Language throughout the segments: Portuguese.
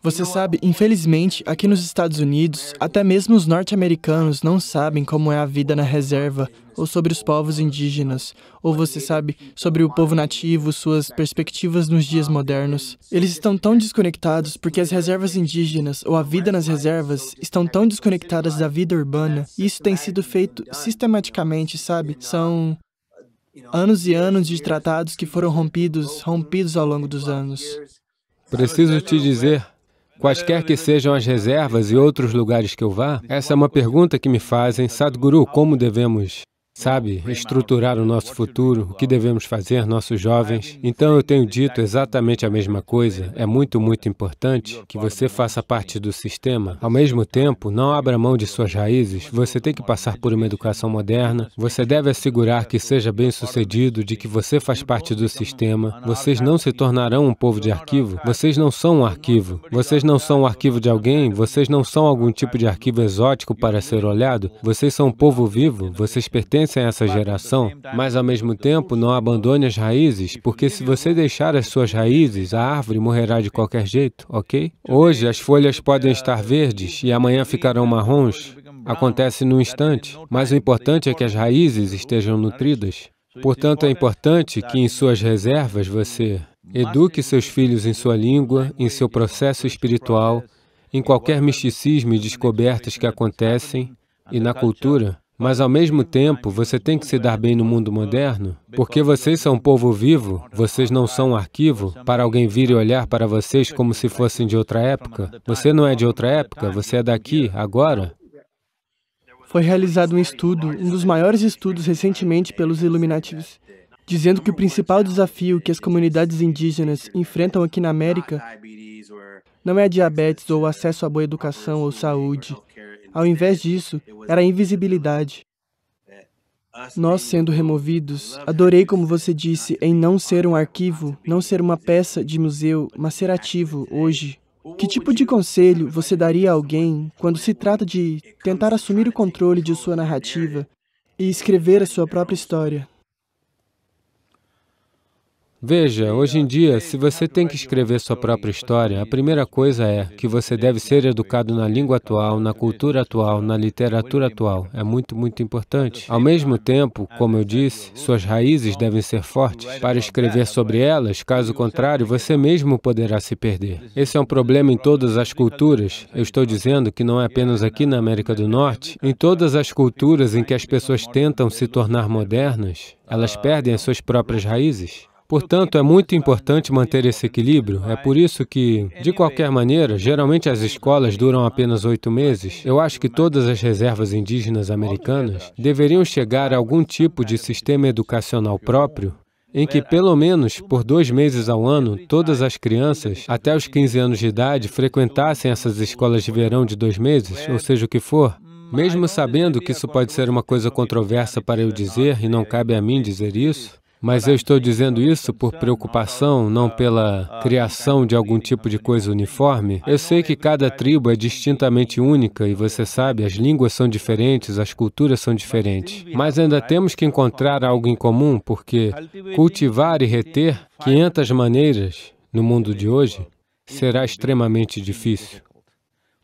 Você sabe, infelizmente, aqui nos Estados Unidos, até mesmo os norte-americanos não sabem como é a vida na reserva, ou sobre os povos indígenas, ou você sabe, sobre o povo nativo, suas perspectivas nos dias modernos. Eles estão tão desconectados porque as reservas indígenas, ou a vida nas reservas, estão tão desconectadas da vida urbana. E isso tem sido feito sistematicamente, sabe? São anos e anos de tratados que foram rompidos, rompidos ao longo dos anos. Preciso te dizer Quaisquer que sejam as reservas e outros lugares que eu vá, essa é uma pergunta que me fazem, Sadhguru, como devemos sabe, estruturar o nosso futuro, o que devemos fazer, nossos jovens. Então eu tenho dito exatamente a mesma coisa. É muito, muito importante que você faça parte do sistema. Ao mesmo tempo, não abra mão de suas raízes. Você tem que passar por uma educação moderna. Você deve assegurar que seja bem sucedido, de que você faz parte do sistema. Vocês não se tornarão um povo de arquivo. Vocês não são um arquivo. Vocês não são um arquivo de alguém. Vocês não são algum tipo de arquivo exótico para ser olhado. Vocês são um povo vivo. Vocês pertencem pertence a essa geração, mas ao mesmo tempo não abandone as raízes, porque se você deixar as suas raízes, a árvore morrerá de qualquer jeito, ok? Hoje as folhas podem estar verdes e amanhã ficarão marrons. Acontece num instante, mas o importante é que as raízes estejam nutridas. Portanto, é importante que em suas reservas você eduque seus filhos em sua língua, em seu processo espiritual, em qualquer misticismo e descobertas que acontecem, e na cultura, mas, ao mesmo tempo, você tem que se dar bem no mundo moderno, porque vocês são um povo vivo, vocês não são um arquivo para alguém vir e olhar para vocês como se fossem de outra época. Você não é de outra época, você é daqui, agora. Foi realizado um estudo, um dos maiores estudos recentemente pelos Iluminativos, dizendo que o principal desafio que as comunidades indígenas enfrentam aqui na América não é diabetes ou acesso à boa educação ou saúde, ao invés disso, era a invisibilidade. Nós sendo removidos, adorei como você disse em não ser um arquivo, não ser uma peça de museu, mas ser ativo hoje. Que tipo de conselho você daria a alguém quando se trata de tentar assumir o controle de sua narrativa e escrever a sua própria história? Veja, hoje em dia, se você tem que escrever sua própria história, a primeira coisa é que você deve ser educado na língua atual, na cultura atual, na literatura atual. É muito, muito importante. Ao mesmo tempo, como eu disse, suas raízes devem ser fortes para escrever sobre elas, caso contrário, você mesmo poderá se perder. Esse é um problema em todas as culturas. Eu estou dizendo que não é apenas aqui na América do Norte. Em todas as culturas em que as pessoas tentam se tornar modernas, elas perdem as suas próprias raízes. Portanto, é muito importante manter esse equilíbrio. É por isso que, de qualquer maneira, geralmente as escolas duram apenas oito meses. Eu acho que todas as reservas indígenas americanas deveriam chegar a algum tipo de sistema educacional próprio em que, pelo menos por dois meses ao ano, todas as crianças, até os 15 anos de idade, frequentassem essas escolas de verão de dois meses, ou seja o que for, mesmo sabendo que isso pode ser uma coisa controversa para eu dizer, e não cabe a mim dizer isso, mas eu estou dizendo isso por preocupação, não pela criação de algum tipo de coisa uniforme. Eu sei que cada tribo é distintamente única e você sabe, as línguas são diferentes, as culturas são diferentes. Mas ainda temos que encontrar algo em comum, porque cultivar e reter 500 maneiras no mundo de hoje será extremamente difícil.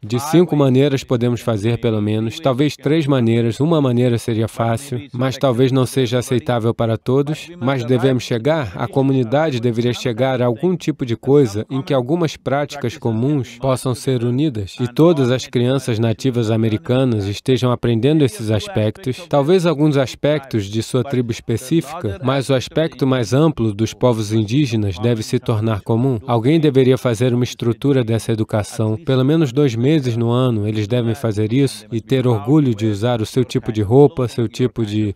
De cinco maneiras podemos fazer pelo menos, talvez três maneiras. Uma maneira seria fácil, mas talvez não seja aceitável para todos. Mas devemos chegar, a comunidade deveria chegar a algum tipo de coisa em que algumas práticas comuns possam ser unidas e todas as crianças nativas americanas estejam aprendendo esses aspectos, talvez alguns aspectos de sua tribo específica, mas o aspecto mais amplo dos povos indígenas deve se tornar comum. Alguém deveria fazer uma estrutura dessa educação, pelo menos dois meses vezes no ano eles devem fazer isso e ter orgulho de usar o seu tipo de roupa, seu tipo de.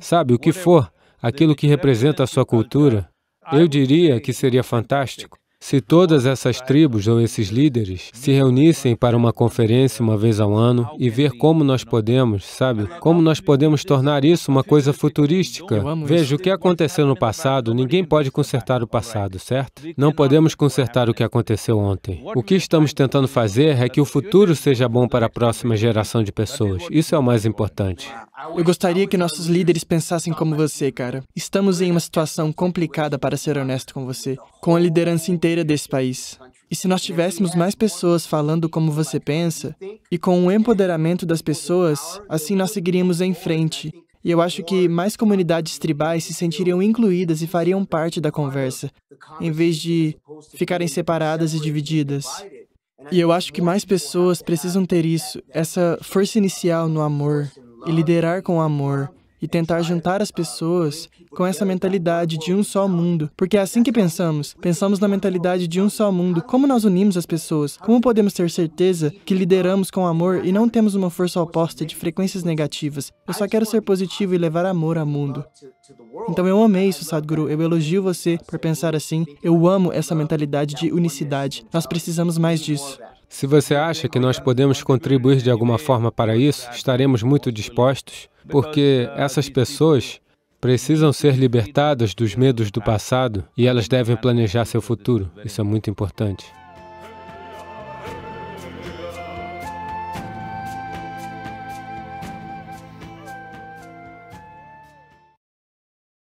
sabe, o que for, aquilo que representa a sua cultura. Eu diria que seria fantástico. Se todas essas tribos ou esses líderes se reunissem para uma conferência uma vez ao ano e ver como nós podemos, sabe, como nós podemos tornar isso uma coisa futurística. Veja, o que aconteceu no passado, ninguém pode consertar o passado, certo? Não podemos consertar o que aconteceu ontem. O que estamos tentando fazer é que o futuro seja bom para a próxima geração de pessoas. Isso é o mais importante. Eu gostaria que nossos líderes pensassem como você, cara. Estamos em uma situação complicada, para ser honesto com você, com a liderança inteira desse país. E se nós tivéssemos mais pessoas falando como você pensa, e com o empoderamento das pessoas, assim nós seguiríamos em frente. E eu acho que mais comunidades tribais se sentiriam incluídas e fariam parte da conversa, em vez de ficarem separadas e divididas. E eu acho que mais pessoas precisam ter isso, essa força inicial no amor e liderar com amor e tentar juntar as pessoas com essa mentalidade de um só mundo, porque é assim que pensamos. Pensamos na mentalidade de um só mundo. Como nós unimos as pessoas? Como podemos ter certeza que lideramos com amor e não temos uma força oposta de frequências negativas? Eu só quero ser positivo e levar amor ao mundo. Então eu amei isso, Sadhguru. Eu elogio você por pensar assim. Eu amo essa mentalidade de unicidade. Nós precisamos mais disso. Se você acha que nós podemos contribuir de alguma forma para isso, estaremos muito dispostos, porque essas pessoas precisam ser libertadas dos medos do passado e elas devem planejar seu futuro. Isso é muito importante.